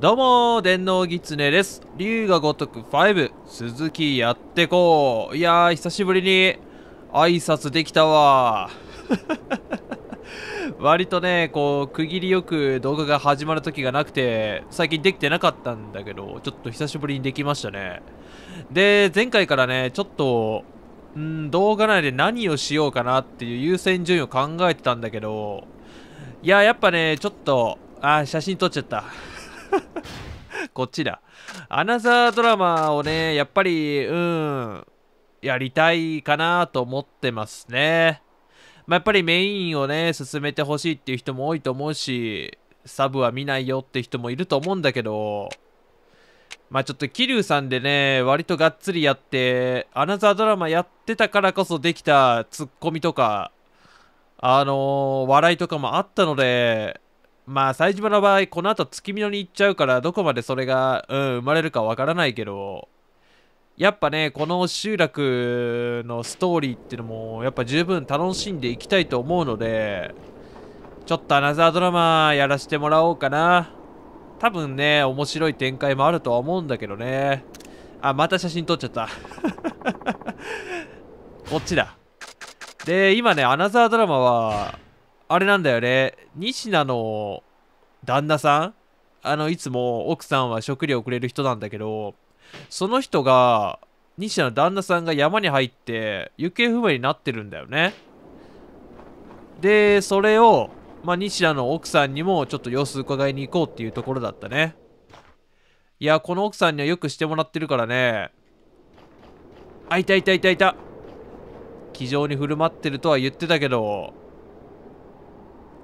どうも電脳狐です龍が如く5鈴木やってこういやー久しぶりに挨拶できたわ 割とねこう区切りよく動画が始まる時がなくて最近できてなかったんだけどちょっと久しぶりにできましたねで前回からねちょっとん動画内で何をしようかなっていう優先順位を考えてたんだけどいややっぱねちょっとあ写真撮っちゃった こっちだ。アナザードラマをね、やっぱり、うん、やりたいかなと思ってますね。まあ、やっぱりメインをね、進めてほしいっていう人も多いと思うし、サブは見ないよって人もいると思うんだけど、まあちょっと桐生さんでね、割とがっつりやって、アナザードラマやってたからこそできたツッコミとか、あのー、笑いとかもあったので、まあ、冴島の場合、この後月見野に行っちゃうから、どこまでそれが、うん、生まれるかわからないけど、やっぱね、この集落のストーリーっていうのも、やっぱ十分楽しんでいきたいと思うので、ちょっとアナザードラマやらせてもらおうかな。多分ね、面白い展開もあるとは思うんだけどね。あ、また写真撮っちゃった。こっちだ。で、今ね、アナザードラマは、あれなんだよね仁科の旦那さんあのいつも奥さんは食料をくれる人なんだけどその人が仁科の旦那さんが山に入って行方不明になってるんだよねでそれをまあ、西田の奥さんにもちょっと様子伺いに行こうっていうところだったね。いや、この奥さんにはよくしてもらってるからね。あ、いたいたいたいた。気丈に振る舞ってるとは言ってたけど、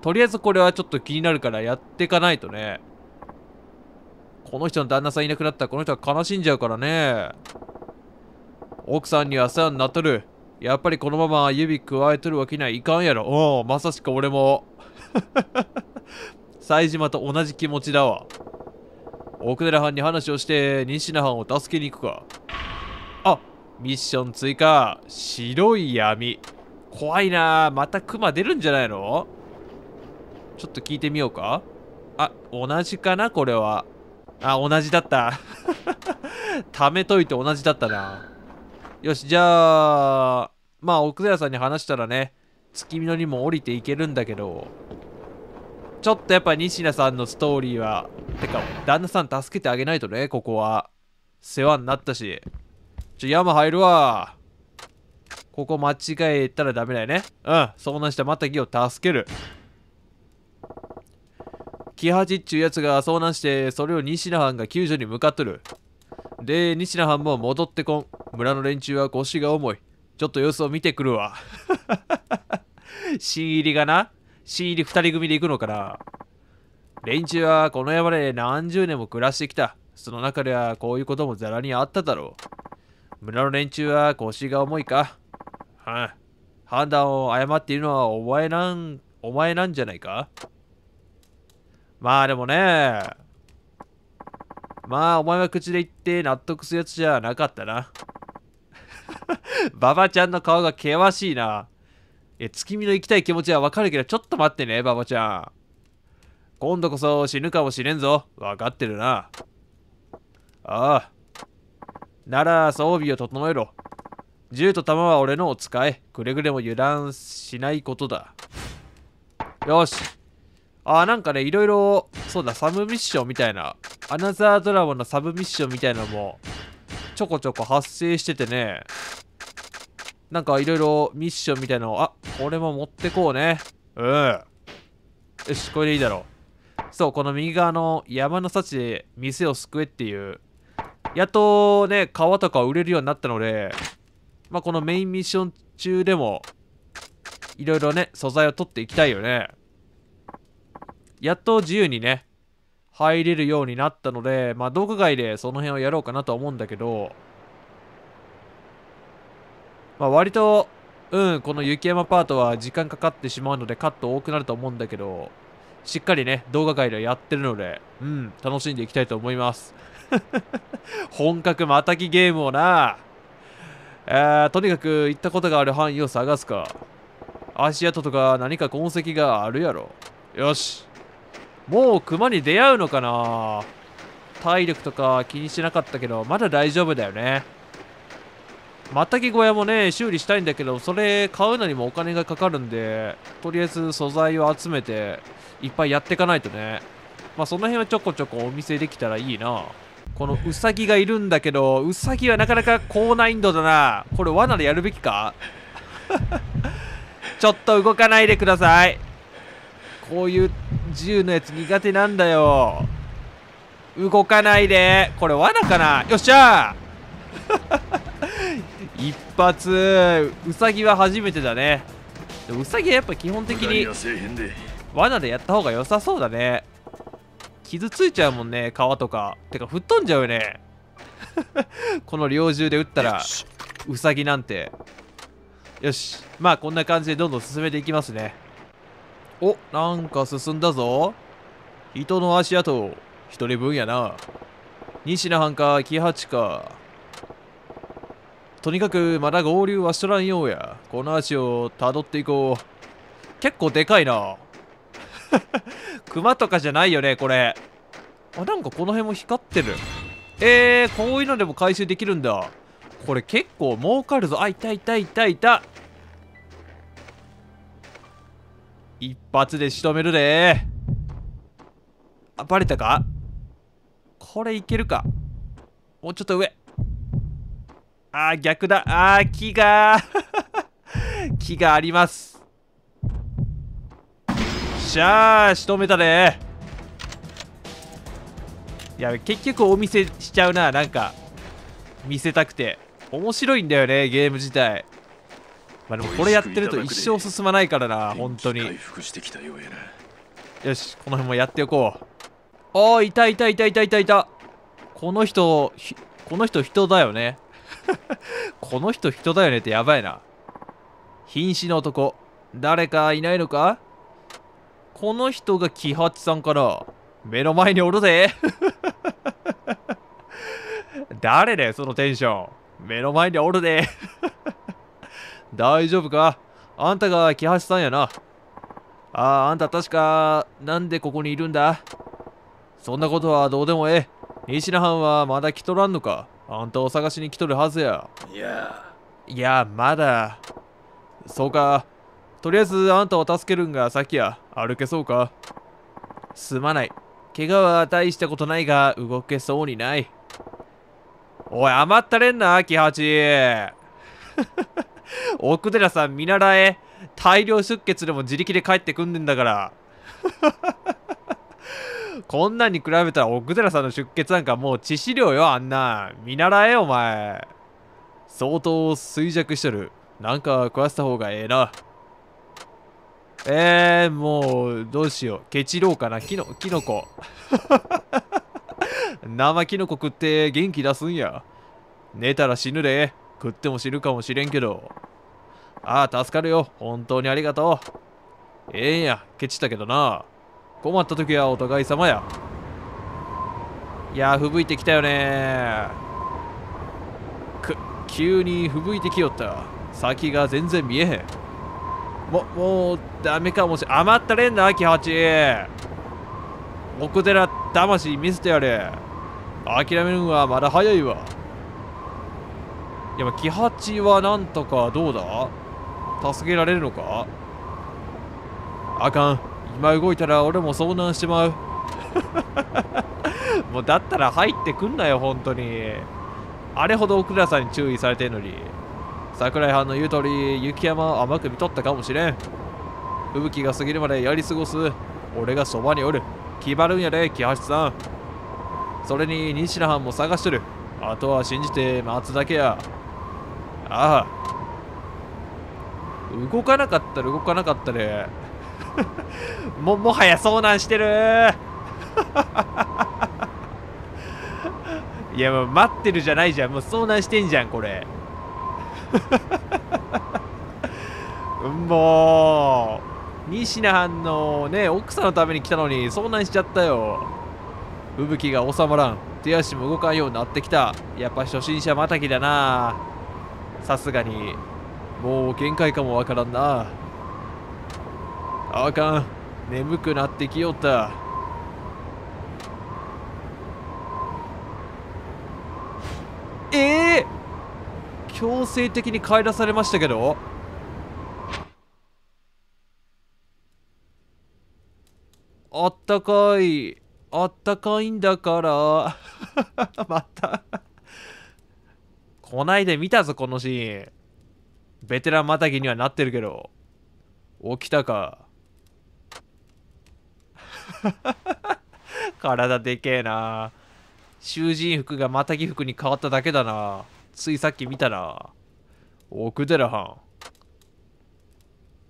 とりあえずこれはちょっと気になるからやっていかないとね。この人の旦那さんいなくなったらこの人は悲しんじゃうからね。奥さんには世話になっとる。やっぱりこのまま指くわえとるわけにはいかんやろ。おお、まさしく俺も。冴島と同じ気持ちだわ。奥寺藩に話をして仁科藩を助けに行くか。あミッション追加。白い闇。怖いなまた熊出るんじゃないのちょっと聞いてみようかあ、同じかなこれは。あ、同じだった。貯めといて同じだったな。よし、じゃあ、まあ、奥寺さんに話したらね、月見のにも降りていけるんだけど、ちょっとやっぱ西田さんのストーリーは、てか、旦那さん助けてあげないとね、ここは。世話になったし。ちょ、山入るわ。ここ間違えたらダメだよね。うん、遭難したまたぎを助ける。ハチっちゅうやつが遭難して、それを西田藩が救助に向かっとる。で、西田藩も戻ってこん。村の連中は腰が重い。ちょっと様子を見てくるわ。新入りがな、新入り二人組で行くのかな。連中はこの山で何十年も暮らしてきた。その中ではこういうこともざらにあっただろう。村の連中は腰が重いか。はあ、判断を誤っているのはお前なん、お前なんじゃないかまあでもね、まあお前が口で言って納得するやつじゃなかったな。バ バちゃんの顔が険しいな。え、月見の行きたい気持ちはわかるけど、ちょっと待ってね、ババちゃん。今度こそ死ぬかもしれんぞ。わかってるな。ああ。なら装備を整えろ。銃と弾は俺のを使え。くれぐれも油断しないことだ。よし。あなんかね、いろいろ、そうだ、サブミッションみたいな、アナザードラゴンのサブミッションみたいなのも、ちょこちょこ発生しててね、なんかいろいろミッションみたいなのあ、これも持ってこうね。うん。よし、これでいいだろう。そう、この右側の山の幸で店を救えっていう、やっとね、川とか売れるようになったので、まあ、このメインミッション中でも、いろいろね、素材を取っていきたいよね。やっと自由にね、入れるようになったので、まあ、道具外でその辺をやろうかなとは思うんだけど、まあ、割と、うん、この雪山パートは時間かかってしまうのでカット多くなると思うんだけど、しっかりね、動画外でやってるので、うん、楽しんでいきたいと思います。本格またきゲームをな、えー、とにかく行ったことがある範囲を探すか。足跡とか何か痕跡があるやろ。よし。もう熊に出会うのかな体力とか気にしなかったけど、まだ大丈夫だよね。マタき小屋もね、修理したいんだけど、それ買うのにもお金がかかるんで、とりあえず素材を集めて、いっぱいやっていかないとね。まあその辺はちょこちょこお見せできたらいいな。このウサギがいるんだけど、ウサギはなかなか高難易度だな。これ罠でやるべきか ちょっと動かないでください。こういう銃のやつ苦手なんだよ動かないでこれ罠かなよっしゃ 一発うさぎは初めてだねでもうさぎはやっぱ基本的に罠でやった方が良さそうだね傷ついちゃうもんね皮とかてか吹っ飛んじゃうよね この猟銃で撃ったらウサギなんてよしまあこんな感じでどんどん進めていきますねお、なんか進んだぞ。人の足跡、一人分やな。西名藩か、木八か。とにかく、まだ合流はしとらんようや。この足をたどっていこう。結構でかいな。熊とかじゃないよね、これ。あ、なんかこの辺も光ってる。えー、こういうのでも回収できるんだ。これ結構儲かるぞ。あ、いたいたいたいた。一発で仕留めるであバレたかこれいけるかもうちょっと上あー逆だあー木が木 がありますしゃあ仕留めたでいや結局お見せしちゃうななんか見せたくて面白いんだよねゲーム自体まあでもこれやってると一生進まないからな本当によしこの辺もやっておこうああいたいたいたいたいたいたこの人この人人だよね この人人だよねってやばいな瀕死の男誰かいないのかこの人が喜八さんから目の前におるぜ 誰だよそのテンション目の前におるで大丈夫かあんたが木橋さんやな。ああ、あんた確か、なんでここにいるんだそんなことはどうでもええ。西野藩はまだ来とらんのかあんたを探しに来とるはずや。いや。いや、まだ。そうか。とりあえずあんたを助けるんが先や。歩けそうか。すまない。怪我は大したことないが、動けそうにない。おい、余ったれんな、キハチ。奥寺さん見習え。大量出血でも自力で帰ってくんねんだから。こんなんに比べたら奥寺さんの出血なんかもう致死量よ、あんな。見習え、お前。相当衰弱しとる。なんか食わせた方がええな。えー、もう、どうしよう。ケチろうかな。キノ、キノコ。生キノコ食って元気出すんや。寝たら死ぬで。食っても知るかもしれんけど。ああ、助かるよ。本当にありがとう。ええんや、ケチったけどな。困った時はお互い様や。いやふぶいてきたよねく、急にふぶいてきよった。先が全然見えへん。も、もう、ダメかもしれん。余ったれんな、キハこ奥寺魂見せてやれ。諦めるんはまだ早いわ。いや、キハはなんとかどうだ助けられるのかあかん。今動いたら俺も遭難してまう。もうだったら入ってくんなよ、本当に。あれほど奥田さんに注意されてんのに。桜井藩の言う通り、雪山を甘く見とったかもしれん。吹雪が過ぎるまでやり過ごす。俺がそばにおる。気張るんやで、木橋さん。それに西田藩も探してる。あとは信じて待つだけや。ああ動かなかったら動かなかったで ももはや遭難してる いやもう待ってるじゃないじゃんもう遭難してんじゃんこれ もう仁科班のね奥さんのために来たのに遭難しちゃったよ吹雪が収まらん手足も動かんようになってきたやっぱ初心者またぎだなさすがにもう限界かもわからんなあかん眠くなってきよったええー、強制的に帰らされましたけどあったかいあったかいんだから またこないで見たぞ、このシーン。ベテランまたぎにはなってるけど。起きたか。体でけえな。囚人服がまたぎ服に変わっただけだな。ついさっき見たな。奥寺藩。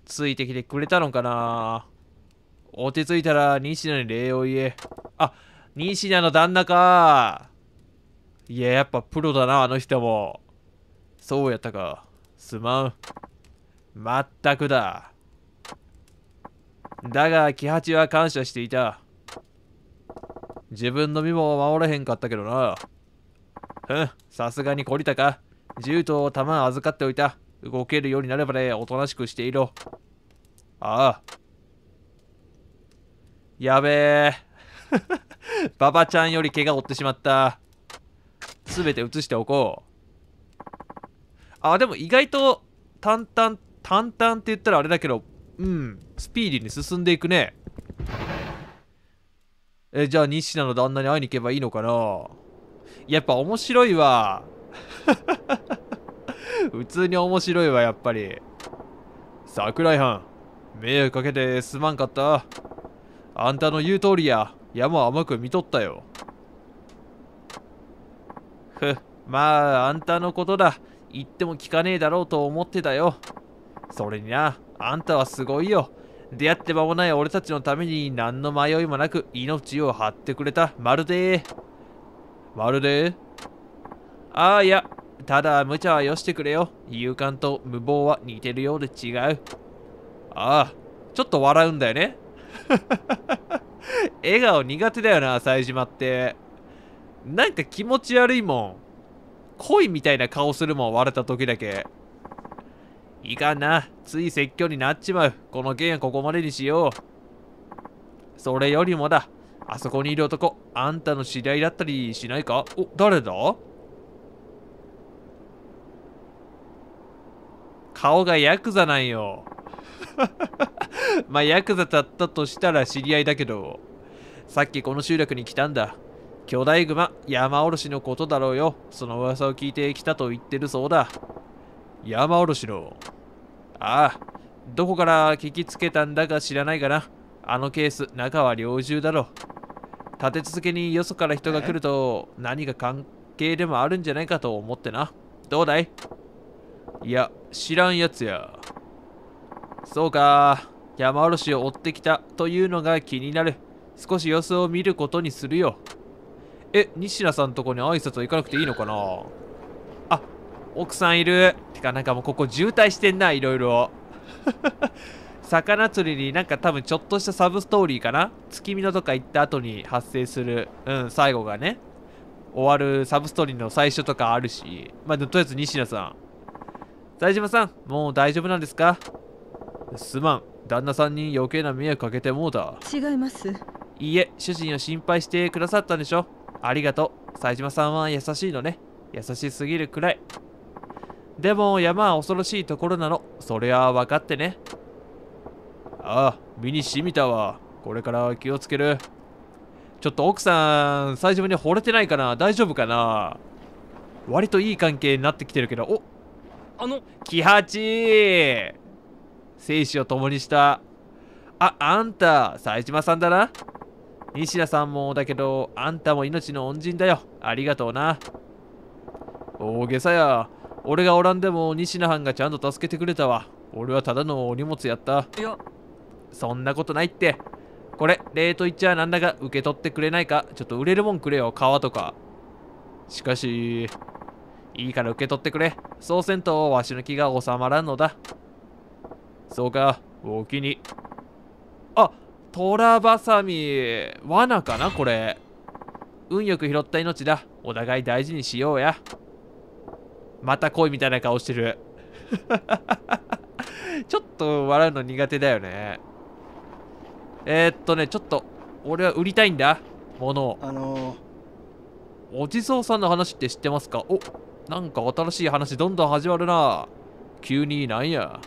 ついてきてくれたのかな落ち着いたら西野に礼を言え。あ、西野の旦那かいや、やっぱプロだな、あの人も。そうやったか。すまん。まったくだ。だが、喜八は感謝していた。自分の身も守れへんかったけどな。ふん、さすがに懲りたか。銃と弾預かっておいた。動けるようになればね、おとなしくしていろ。ああ。やべえ。ババちゃんより怪我を負ってしまった。全て移しておこうあでも意外と淡々淡々って言ったらあれだけどうんスピーディーに進んでいくねえじゃあ西田の旦那に会いに行けばいいのかなやっぱ面白いわ 普通に面白いわやっぱり桜井藩迷惑かけてすまんかったあんたの言う通りや山は甘く見とったよく、まあ、あんたのことだ。言っても聞かねえだろうと思ってたよ。それにな、あんたはすごいよ。出会って間もない俺たちのために何の迷いもなく命を張ってくれた。まるで。まるでああ、いや、ただ無茶はよしてくれよ。勇敢と無謀は似てるようで違う。ああ、ちょっと笑うんだよね。笑顔苦手だよな、冴島って。なんか気持ち悪いもん。恋みたいな顔するもん、割れた時だけ。いかんな。つい説教になっちまう。この件はここまでにしよう。それよりもだ。あそこにいる男、あんたの知り合いだったりしないかお、誰だ顔がヤクザなんよ。まあ、ヤクザだったとしたら知り合いだけど、さっきこの集落に来たんだ。巨大熊、山おろしのことだろうよ。その噂を聞いてきたと言ってるそうだ。山おろしの。ああ、どこから聞きつけたんだか知らないがな。あのケース、中は猟銃だろう。立て続けによそから人が来ると、何か関係でもあるんじゃないかと思ってな。どうだいいや、知らんやつや。そうか、山おろしを追ってきたというのが気になる。少し様子を見ることにするよ。え、西田さんとこに挨拶は行かなくていいのかなあ、奥さんいる。てか、なんかもうここ渋滞してんな、いろいろ。魚釣りになんか多分ちょっとしたサブストーリーかな月見のとか行った後に発生する、うん、最後がね、終わるサブストーリーの最初とかあるし。まあ、とりあえず西田さん。冴島さん、もう大丈夫なんですかすまん。旦那さんに余計な迷惑かけてもうだ。違います。いいえ、主人を心配してくださったんでしょありがとう。冴島さんは優しいのね。優しすぎるくらい。でも山は恐ろしいところなの。それは分かってね。ああ、身に染みたわ。これから気をつける。ちょっと奥さん、冴島に惚れてないかな大丈夫かな割といい関係になってきてるけど、おあの、キハチ生死を共にした。あ、あんた、冴島さんだな。西田さんもだけど、あんたも命の恩人だよ。ありがとうな。大げさや。俺がおらんでも西田藩がちゃんと助けてくれたわ。俺はただのお荷物やった。いや、そんなことないって。これ、礼と言っちゃなんだか受け取ってくれないか。ちょっと売れるもんくれよ、皮とか。しかし、いいから受け取ってくれ。そうせんとわしの気が収まらんのだ。そうか、おおきに。トラバサミ罠かなこれ運よく拾った命だお互い大事にしようやまた恋みたいな顔してる ちょっと笑うの苦手だよねえー、っとねちょっと俺は売りたいんだ物をあのー、お地蔵さんの話って知ってますかおなんか新しい話どんどん始まるな急になんや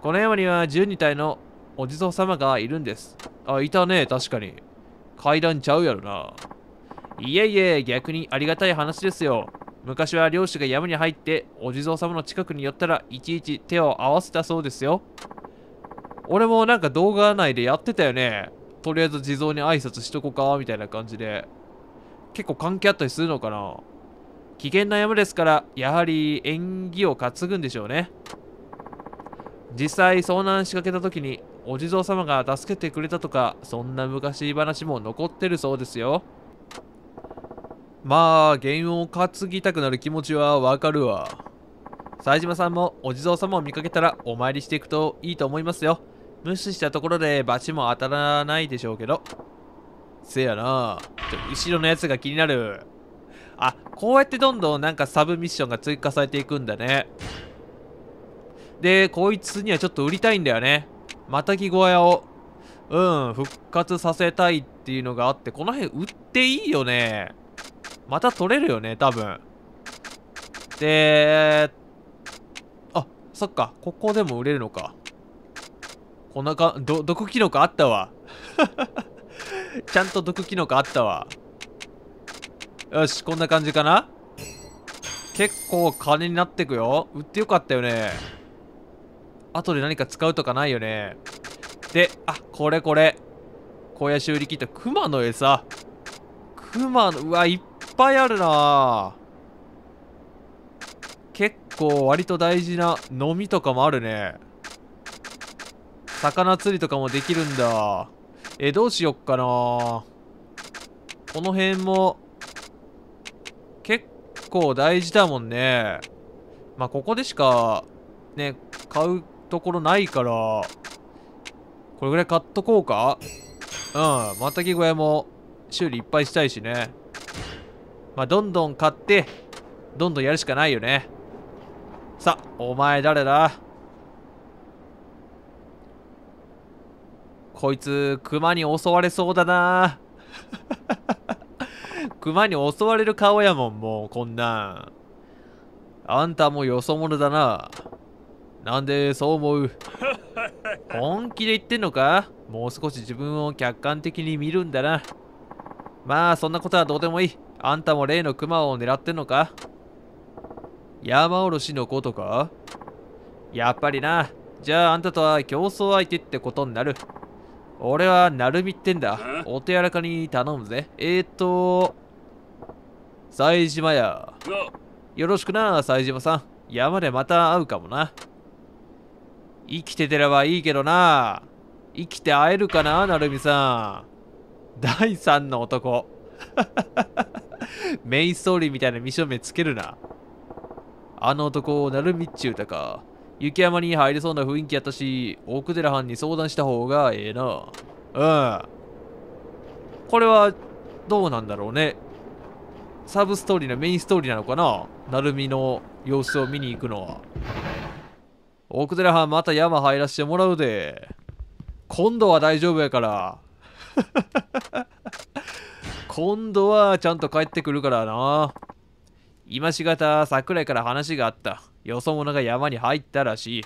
この山には12体のお地蔵様がいるんです。あ、いたね、確かに。階段ちゃうやろな。いえいえ、逆にありがたい話ですよ。昔は漁師が山に入って、お地蔵様の近くに寄ったらいちいち手を合わせたそうですよ。俺もなんか動画内でやってたよね。とりあえず地蔵に挨拶しとこうか、みたいな感じで。結構関係あったりするのかな危険な山ですから、やはり縁起を担ぐんでしょうね。実際遭難しかけた時にお地蔵様が助けてくれたとかそんな昔話も残ってるそうですよまあ原因を担ぎたくなる気持ちはわかるわ冴島さんもお地蔵様を見かけたらお参りしていくといいと思いますよ無視したところで罰も当たらないでしょうけどせやなちょ後ろのやつが気になるあこうやってどんどんなんかサブミッションが追加されていくんだねでこいつにはちょっと売りたいんだよねまたぎ小屋を、うん、復活させたいっていうのがあって、この辺売っていいよね。また取れるよね、多分。で、あ、そっか、ここでも売れるのか。こんなか、ど、毒キノコあったわ。ちゃんと毒キノコあったわ。よし、こんな感じかな結構金になってくよ。売ってよかったよね。後で何か使うとかないよね。で、あ、これこれ。小屋修理キット。熊の餌。熊の、うわ、いっぱいあるな結構割と大事な飲みとかもあるね。魚釣りとかもできるんだ。え、どうしよっかなこの辺も、結構大事だもんね。まあ、ここでしか、ね、買うところないから、これぐらい買っとこうかうん。またぎ小屋も修理いっぱいしたいしね。まあ、どんどん買って、どんどんやるしかないよね。さ、お前誰だこいつ、熊に襲われそうだな 熊に襲われる顔やもん、もう、こんなん。あんたもよそ者だな。なんでそう思う 本気で言ってんのかもう少し自分を客観的に見るんだな。まあそんなことはどうでもいい。あんたも例のクマを狙ってんのか山おろしのことかやっぱりな。じゃああんたとは競争相手ってことになる。俺はなるみってんだ。お手柔らかに頼むぜ。えー、っと、冴島や。よろしくな、冴島さん。山でまた会うかもな。生きててればいいけどな生きて会えるかななるみさん第3の男 メインストーリーみたいな未証名つけるなあの男なるみっちゅうたか雪山に入れそうな雰囲気やったし奥寺藩に相談した方がええなうんこれはどうなんだろうねサブストーリーのメインストーリーなのかななるみの様子を見に行くのは。奥寺藩また山入らしてもらうで。今度は大丈夫やから。今度はちゃんと帰ってくるからな。今しがた桜井から話があった。よそ者が山に入ったらしい。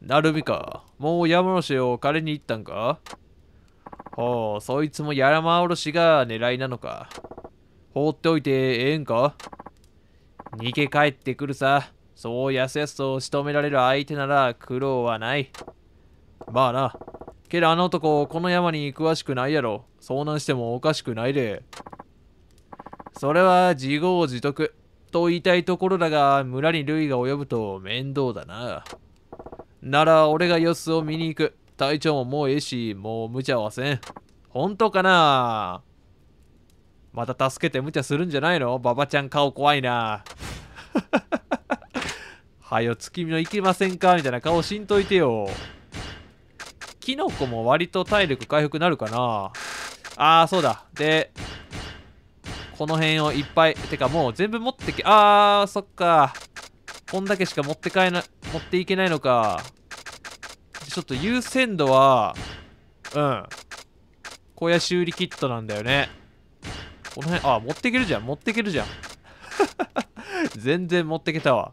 なるみか、もう山の主を借りに行ったんかほう、そいつも山おろしが狙いなのか。放っておいてええんか逃げ帰ってくるさ。そうやすやすと仕留められる相手なら苦労はない。まあな。けどあの男、この山に詳しくないやろ。遭難してもおかしくないで。それは自業自得。と言いたいところだが、村に類が及ぶと面倒だな。なら俺が様子を見に行く。体調ももうええし、もう無茶はせん。本当かなまた助けて無茶するんじゃないのババちゃん顔怖いな。はよ月見のいけませんかみたいな顔しんといてよ。キノコも割と体力回復なるかなあー、そうだ。で、この辺をいっぱい。てかもう全部持ってけ、あー、そっか。こんだけしか持ってかえな、持っていけないのか。ちょっと優先度は、うん。小屋修理キットなんだよね。この辺、あ、持ってけるじゃん、持ってけるじゃん。全然持ってけたわ。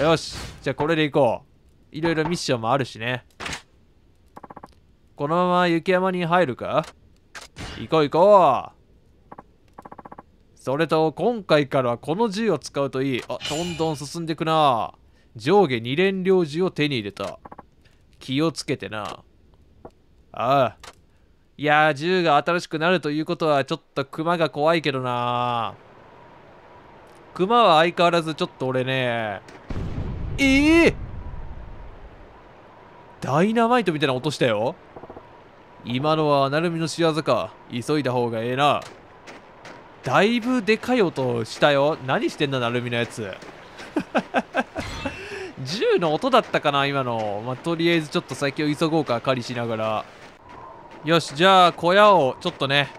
よしじゃあこれで行こういろいろミッションもあるしねこのまま雪山に入るか行こう行こうそれと今回からはこの銃を使うといいあどんどん進んでくな上下2連両銃を手に入れた気をつけてなああいや銃が新しくなるということはちょっとクマが怖いけどなクマは相変わらずちょっと俺ねええー、ダイナマイトみたいな音したよ今のは鳴海の仕業か急いだ方がええなだいぶでかい音したよ何してんだ鳴海のやつ 銃の音だったかな今の、まあ、とりあえずちょっと先を急ごうか狩りしながらよしじゃあ小屋をちょっとね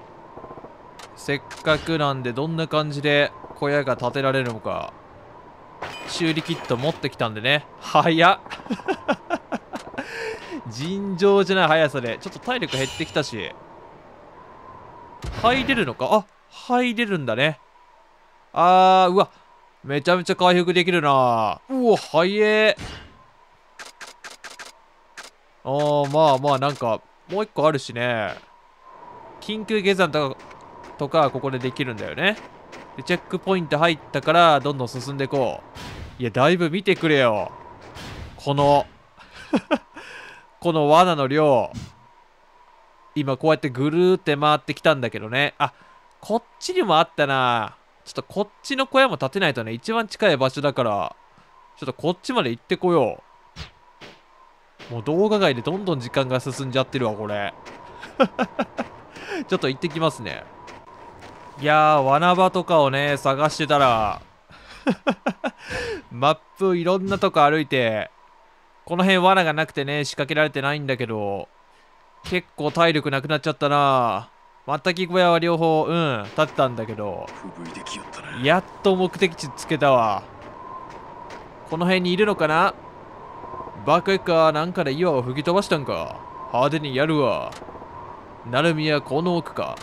せっかくなんでどんな感じで小屋が建てられるのか修理キット持ってきたんでね早っ 尋常じゃない速さでちょっと体力減ってきたし入れるのかあ入れるんだねあーうわめちゃめちゃ回復できるなうお早えあーまあまあなんかもう一個あるしね緊急下山とかここでできるんだよねで、チェックポイント入ったから、どんどん進んでいこう。いや、だいぶ見てくれよ。この この罠の量。今、こうやってぐるーって回ってきたんだけどね。あ、こっちにもあったな。ちょっとこっちの小屋も建てないとね、一番近い場所だから、ちょっとこっちまで行ってこよう。もう動画外でどんどん時間が進んじゃってるわ、これ。ちょっと行ってきますね。いやー、罠場とかをね、探してたら マップいろんなとこ歩いて、この辺罠がなくてね、仕掛けられてないんだけど、結構体力なくなっちゃったなまたき小屋は両方、うん、立ってたんだけど、やっと目的地つけたわ。この辺にいるのかなバカかなんかで岩を吹き飛ばしたんか。派手にやるわ。海はこの奥か。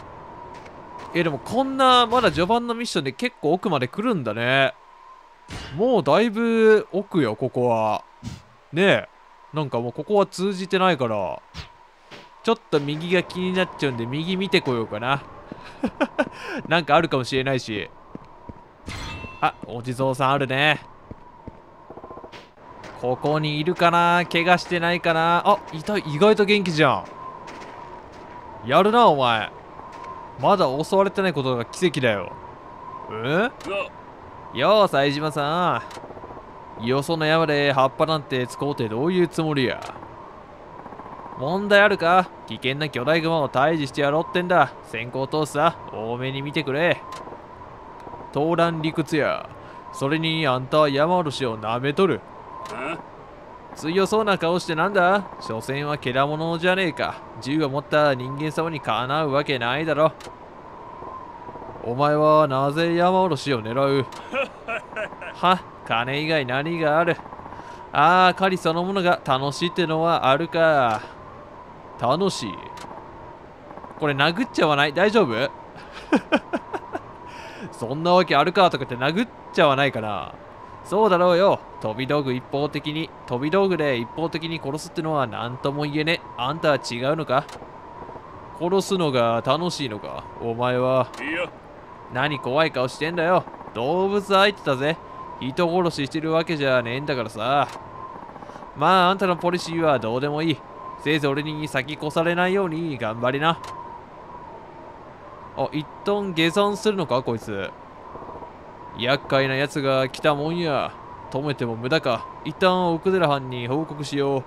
やでもこんな、まだ序盤のミッションで結構奥まで来るんだね。もうだいぶ奥よ、ここは。ねえ。なんかもうここは通じてないから。ちょっと右が気になっちゃうんで、右見てこようかな。なんかあるかもしれないし。あ、お地蔵さんあるね。ここにいるかな怪我してないかなあ、いた、意外と元気じゃん。やるな、お前。まだ襲われてないことが奇跡だよえよう冴島さんよその山で葉っぱなんて使うてどういうつもりや問題あるか危険な巨大熊を退治してやろうってんだ先行通すさ多めに見てくれ盗乱理屈やそれにあんたは山おろしを舐めとる強そうな顔してなんだ所詮は獣物じゃねえか。銃を持った人間様にかなうわけないだろ。お前はなぜ山おろしを狙う は金以外何があるああ、狩りそのものが楽しいってのはあるか。楽しい。これ殴っちゃわない大丈夫 そんなわけあるかとかって殴っちゃわないかなそうだろうよ。飛び道具一方的に、飛び道具で一方的に殺すってのは何とも言えねえ。あんたは違うのか殺すのが楽しいのかお前は。いや。何怖い顔してんだよ。動物相手だぜ。人殺ししてるわけじゃねえんだからさ。まあ、あんたのポリシーはどうでもいい。せいぜい俺に先越されないように頑張りな。あ、一トン下山するのかこいつ。厄介な奴が来たもんや。止めても無駄か。一旦奥寺藩に報告しよう。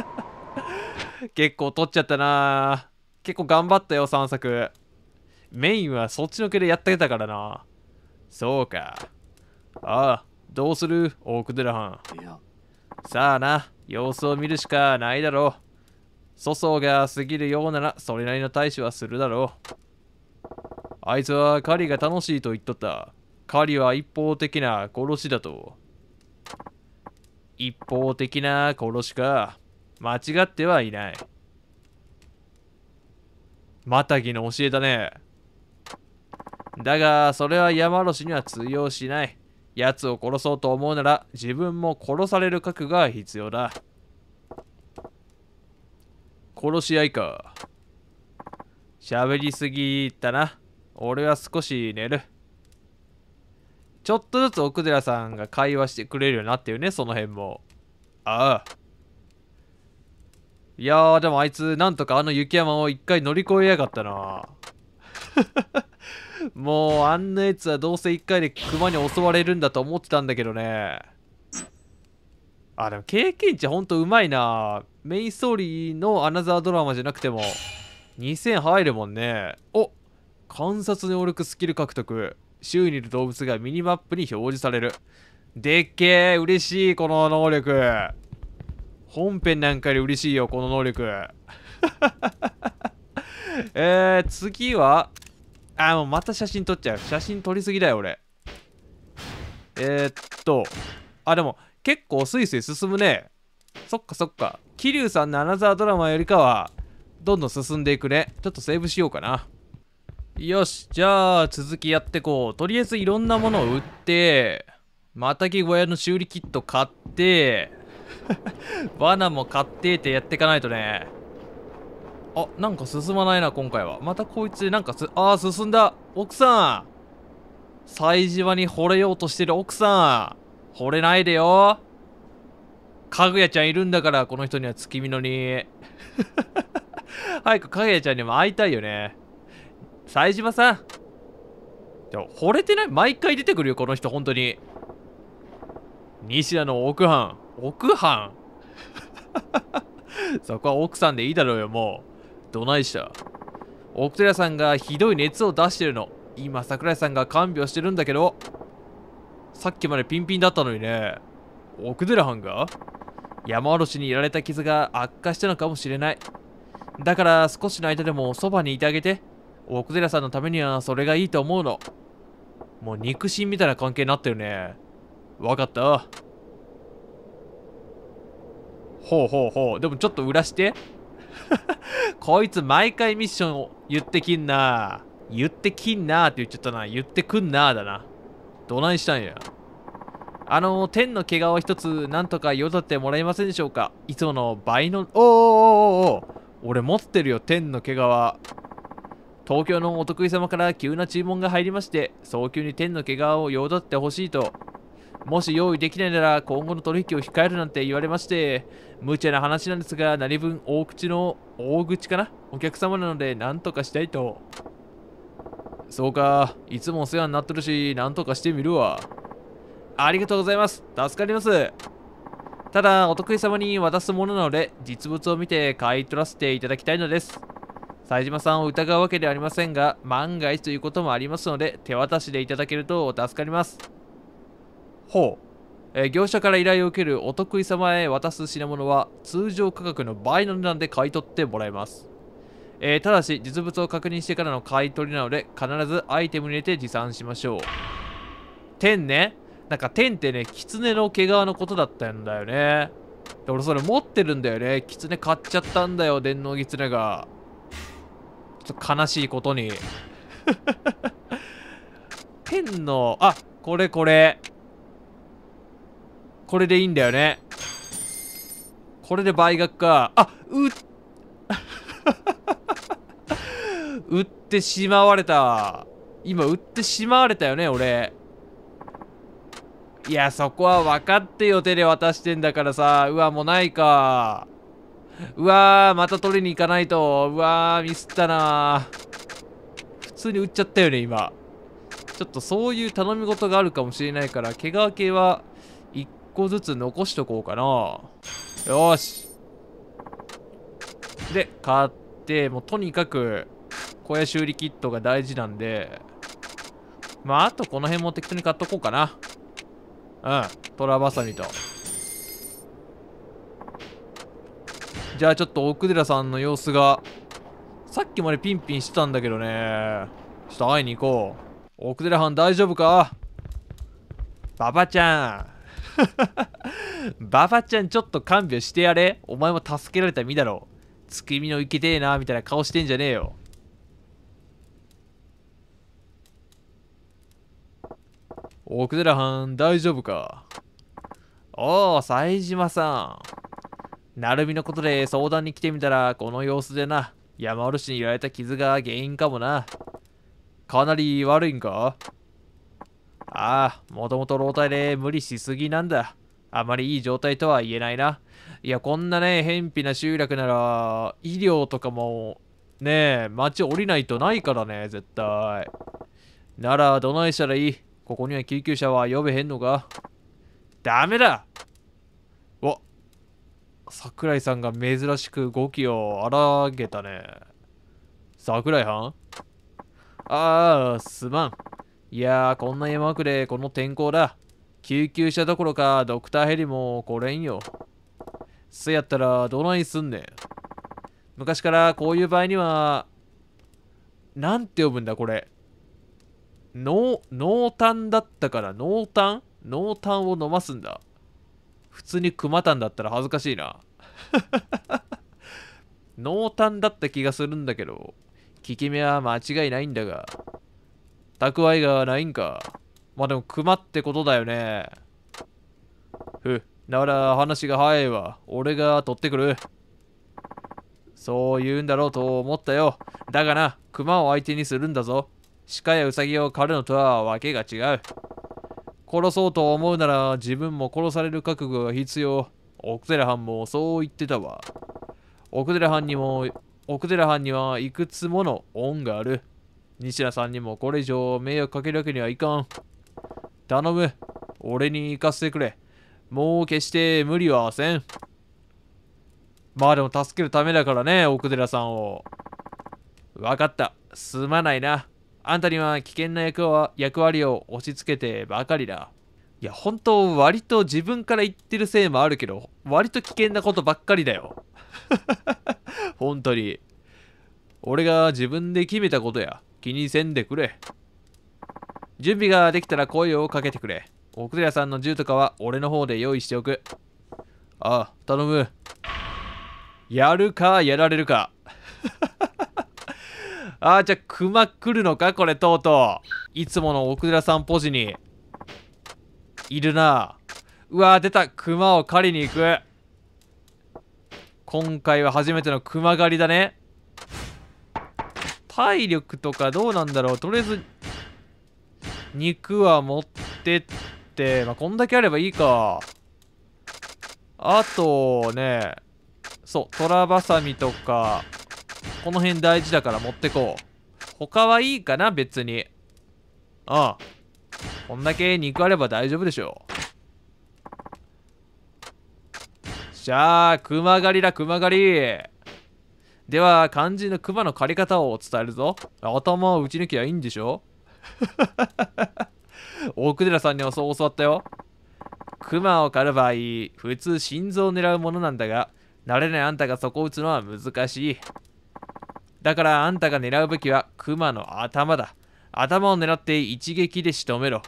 結構取っちゃったな結構頑張ったよ、散策。メインはそっちのけでやってたからな。そうか。ああ、どうする奥寺藩。さあな、様子を見るしかないだろう。粗相が過ぎるようなら、それなりの対処はするだろう。あいつは狩りが楽しいと言っとった。狩りは一方的な殺しだと。一方的な殺しか。間違ってはいない。またぎの教えだね。だが、それは山路シには通用しない。奴を殺そうと思うなら、自分も殺される覚悟が必要だ。殺し合いか。喋りすぎたな。俺は少し寝る。ちょっとずつ奥寺さんが会話してくれるようになってるね、その辺も。ああ。いやー、でもあいつ、なんとかあの雪山を一回乗り越えやがったな。もう、あんなやつはどうせ一回で熊に襲われるんだと思ってたんだけどね。あ、でも経験値ほんとうまいな。メインストーリーのアナザードラマじゃなくても、2000入るもんね。おっ観察能力スキル獲得周囲にいる動物がミニマップに表示されるでっけえ嬉しいこの能力本編なんかより嬉しいよこの能力 えー、次はあもうまた写真撮っちゃう写真撮りすぎだよ俺えー、っとあでも結構スイスイ進むねそっかそっか桐生さんのアナザードラマよりかはどんどん進んでいくねちょっとセーブしようかなよし、じゃあ続きやってこう。とりあえずいろんなものを売って、またぎ小屋の修理キット買って、バ ナも買ってってやっていかないとね。あ、なんか進まないな、今回は。またこいつ、なんかす、あー、進んだ奥さん祭じに惚れようとしてる奥さん惚れないでよかぐやちゃんいるんだから、この人には月見のに。早くかぐやちゃんにも会いたいよね。冴島さんでも惚れてない毎回出てくるよこの人本当に西田の奥藩奥藩 そこは奥さんでいいだろうよもうどないした奥寺さんがひどい熱を出してるの今桜井さんが看病してるんだけどさっきまでピンピンだったのにね奥寺藩が山おろしにやられた傷が悪化したのかもしれないだから少しの間でもそばにいてあげて奥寺さんのためにはそれがいいと思うの。もう肉親みたいな関係になってるね。わかった。ほうほうほう。でもちょっと裏して。こいつ毎回ミッションを言ってきんな言ってきんなーって言っちゃったな。言ってくんなーだな。どないしたんや。あの、天の怪我皮一つ、なんとかよだってもらえませんでしょうかいつもの倍の、おーおーおーおー俺持ってるよ、天の毛皮。東京のお得意様から急な注文が入りまして、早急に天の毛皮を用立ってほしいと。もし用意できないなら今後の取引を控えるなんて言われまして、無茶な話なんですが、何分大口の、大口かなお客様なので何とかしたいと。そうか、いつもお世話になっとるし、何とかしてみるわ。ありがとうございます。助かります。ただ、お得意様に渡すものなので、実物を見て買い取らせていただきたいのです。冴島さんを疑うわけではありませんが万が一ということもありますので手渡しでいただけると助かりますほうえー、業者から依頼を受けるお得意様へ渡す品物は通常価格の倍の値段で買い取ってもらえます、えー、ただし実物を確認してからの買い取りなので必ずアイテムに入れて持参しましょう天ねなんか天ってね狐の毛皮のことだったんだよねで俺それ持ってるんだよね狐買っちゃったんだよ電脳狐がちょっと悲しいことに ペンのあこれこれこれでいいんだよねこれで倍額かあう 売ってしまわれた今売ってしまわれたよね俺いやそこは分かってよ手で渡してんだからさうわもうないかうわー、また取りに行かないと。うわー、ミスったな普通に売っちゃったよね、今。ちょっとそういう頼み事があるかもしれないから、毛皮系は1個ずつ残しとこうかな。よし。で、買って、もうとにかく、小屋修理キットが大事なんで、まあ、あとこの辺も適当に買っとこうかな。うん。トラバサミと。じゃあちょっと奥寺さんの様子が、さっきまでピンピンしてたんだけどね。ちょっと会いに行こう。奥寺藩大丈夫かババちゃん。バ バちゃんちょっと看病してやれ。お前も助けられた身だろ。月見のいけてえな、みたいな顔してんじゃねえよ。奥寺藩大丈夫かおお、冴島さん。なるみのことで相談に来てみたら、この様子でな、山おろしにやられた傷が原因かもな。かなり悪いんかああ、もともと老体で無理しすぎなんだ。あまりいい状態とは言えないな。いや、こんなね、偏僻な集落なら、医療とかも、ねえ、街降りないとないからね、絶対。なら、どないしたらいいここには救急車は呼べへんのかダメだ桜井さんが珍しく語気を荒げたね。桜井はんああ、すまん。いやー、こんな山奥でこの天候だ。救急車どころかドクターヘリも来れんよ。せやったらどないすんねん。昔からこういう場合には、なんて呼ぶんだこれ。濃、濃炭だったから濃炭濃炭を飲ますんだ。普通に熊ンだったら恥ずかしいな。濃淡だった気がするんだけど、効き目は間違いないんだが、蓄えがないんか。まあでも熊ってことだよね。ふ、なら話が早いわ。俺が取ってくる。そう言うんだろうと思ったよ。だがな、熊を相手にするんだぞ。鹿やウサギを狩るのとはわけが違う。殺そうと思うなら自分も殺される覚悟が必要。奥寺藩もそう言ってたわ。奥寺藩にも、奥寺藩にはいくつもの恩がある。西田さんにもこれ以上迷惑かけるわけにはいかん。頼む。俺に行かせてくれ。もう決して無理はせん。まあでも助けるためだからね、奥寺さんを。わかった。すまないな。あんたには危険な役は役割を押し付けてばかりだ。いや、本当割と自分から言ってるせいもあるけど、割と危険なことばっかりだよ。本当に。俺が自分で決めたことや。気にせんでくれ。準備ができたら声をかけてくれ。奥寺さんの銃とかは俺の方で用意しておく。ああ、頼む。やるか、やられるか。ああ、じゃあ、熊来るのかこれ、とうとう。いつもの奥寺さんポジに。いるな。うわー、出た。熊を狩りに行く。今回は初めての熊狩りだね。体力とかどうなんだろう。とりあえず、肉は持ってって、まあ、こんだけあればいいか。あとね、そう、トラバサミとか、この辺大事だから持ってこう。他はいいかな、別に。うん。こんだけ肉あれば大丈夫でしょう。じゃあ、熊狩りだ、熊狩り。では、肝心の熊の狩り方を伝えるぞ。頭を打ち抜きゃいいんでしょ奥寺 さんにはそう教わったよ。熊を狩る場合、普通心臓を狙うものなんだが、慣れないあんたがそこを打つのは難しい。だからあんたが狙う武器は熊の頭だ。頭を狙って一撃で仕留めろ。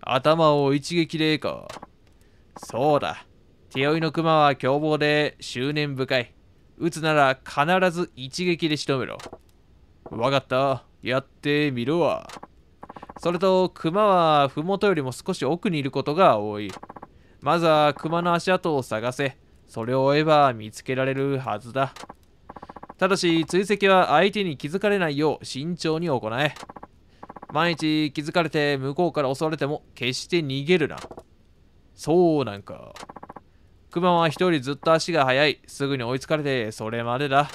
頭を一撃でか。そうだ。手負いの熊は凶暴で執念深い。撃つなら必ず一撃で仕留めろ。わかった。やってみるわ。それと、熊は麓よりも少し奥にいることが多い。まずは熊の足跡を探せ。それを追えば見つけられるはずだ。ただし追跡は相手に気づかれないよう慎重に行え万一気づかれて向こうから襲われても決して逃げるなそうなんかクマは一人ずっと足が速いすぐに追いつかれてそれまでだ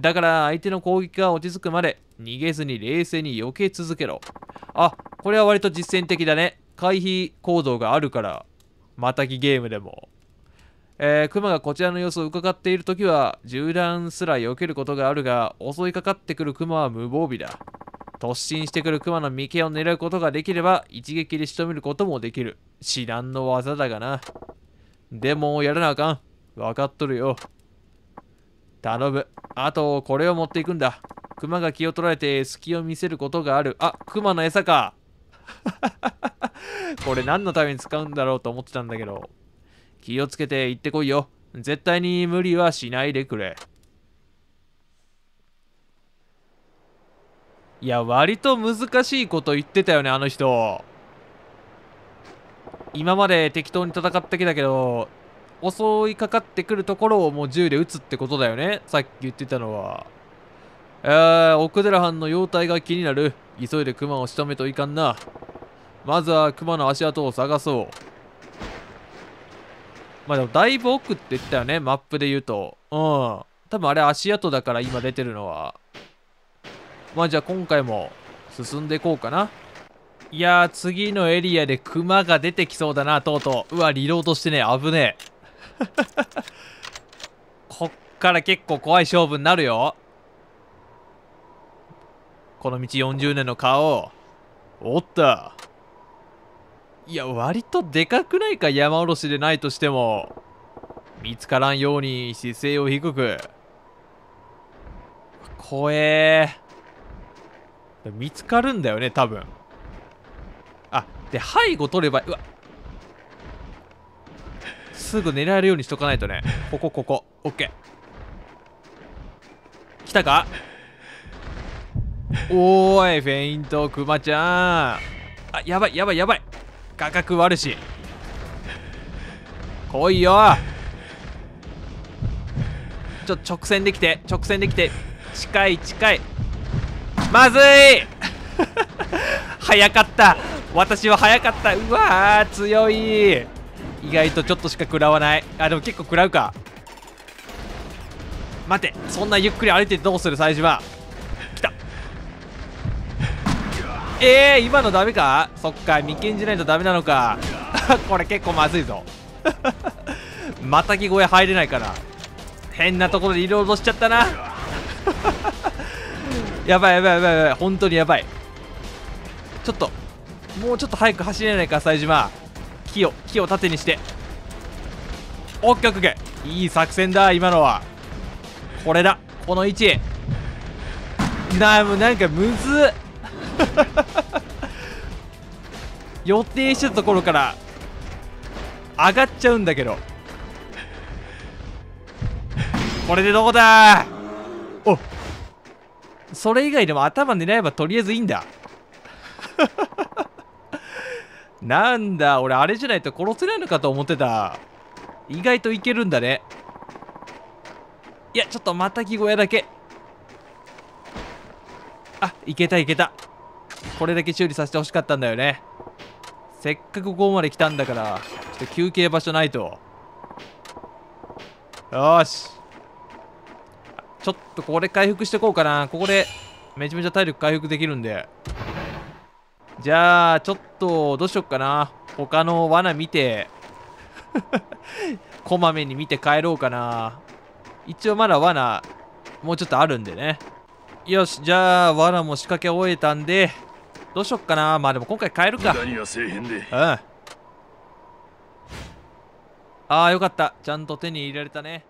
だから相手の攻撃が落ち着くまで逃げずに冷静に避け続けろあこれは割と実践的だね回避行動があるからまたぎゲームでもえー、クマがこちらの様子を伺っているときは、銃弾すら避けることがあるが、襲いかかってくるクマは無防備だ。突進してくるクマの眉間を狙うことができれば、一撃で仕留めることもできる。至難の技だがな。でも、やらなあかん。わかっとるよ。頼む。あと、これを持っていくんだ。クマが気を取られて隙を見せることがある。あ、クマの餌か。これ何のために使うんだろうと思ってたんだけど。気をつけて行ってこいよ。絶対に無理はしないでくれ。いや、割と難しいこと言ってたよね、あの人。今まで適当に戦ってきたけど、襲いかかってくるところをもう銃で撃つってことだよね。さっき言ってたのは。えー、奥寺藩の容体が気になる。急いで熊を仕留めといかんな。まずは熊の足跡を探そう。まあでもだいぶ奥って言ったよね、マップで言うと。うん。多分あれ足跡だから今出てるのは。まあじゃあ今回も進んでいこうかな。いやー次のエリアでクマが出てきそうだな、とうとう。うわ、リロードしてね、危ねえ。こっから結構怖い勝負になるよ。この道40年の顔。おった。いや、割とでかくないか、山おろしでないとしても。見つからんように姿勢を低く。怖えー。見つかるんだよね、多分。あ、で、背後取れば、うわ。すぐ狙えるようにしとかないとね。ここ、ここ。オッケー。来たかおーい、フェイント、クマちゃん。あ、やばい、やばい、やばい。価格悪し来いよちょ直線できて直線できて近い近いまずい 早かった私は早かったうわ強い意外とちょっとしか食らわないあでも結構食らうか待てそんなゆっくり歩いてどうする最初はええー、今のダメかそっか眉間じゃないとダメなのか これ結構まずいぞ またぎ声入れないから変なところで色落としちゃったな やばいやばいやばいやばい本当にやばいちょっともうちょっと早く走れないか冴島木を木を縦にしてオッケーオッケーいい作戦だ今のはこれだこの位置なあもうなんかむずっ 予定してたところから上がっちゃうんだけどこれでどこだおそれ以外でも頭狙えばとりあえずいいんだ なんだ俺あれじゃないと殺せないのかと思ってた意外といけるんだねいやちょっとまた木小屋だけあいけたいけたこれだけ修理させてほしかったんだよねせっかくここまで来たんだからちょっと休憩場所ないとよしちょっとこれ回復してこうかなここでめちゃめちゃ体力回復できるんでじゃあちょっとどうしよっかな他の罠見て こまめに見て帰ろうかな一応まだ罠もうちょっとあるんでねよしじゃあ罠も仕掛け終えたんでどうしよっかなまあでも今回変えるかうんああよかったちゃんと手に入れられたね